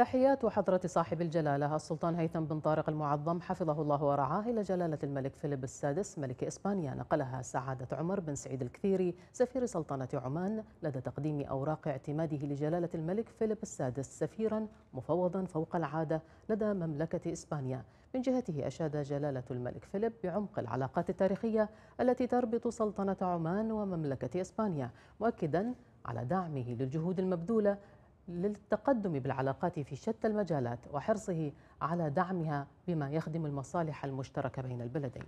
تحيات وحضرة صاحب الجلالة السلطان هيثم بن طارق المعظم حفظه الله ورعاه إلى جلالة الملك فيليب السادس ملك إسبانيا نقلها سعادة عمر بن سعيد الكثيري سفير سلطنة عمان لدى تقديم أوراق اعتماده لجلالة الملك فيليب السادس سفيرا مفوضا فوق العادة لدى مملكة إسبانيا من جهته أشاد جلالة الملك فيليب بعمق العلاقات التاريخية التي تربط سلطنة عمان ومملكة إسبانيا مؤكدا على دعمه للجهود المبذولة للتقدم بالعلاقات في شتى المجالات وحرصه على دعمها بما يخدم المصالح المشتركه بين البلدين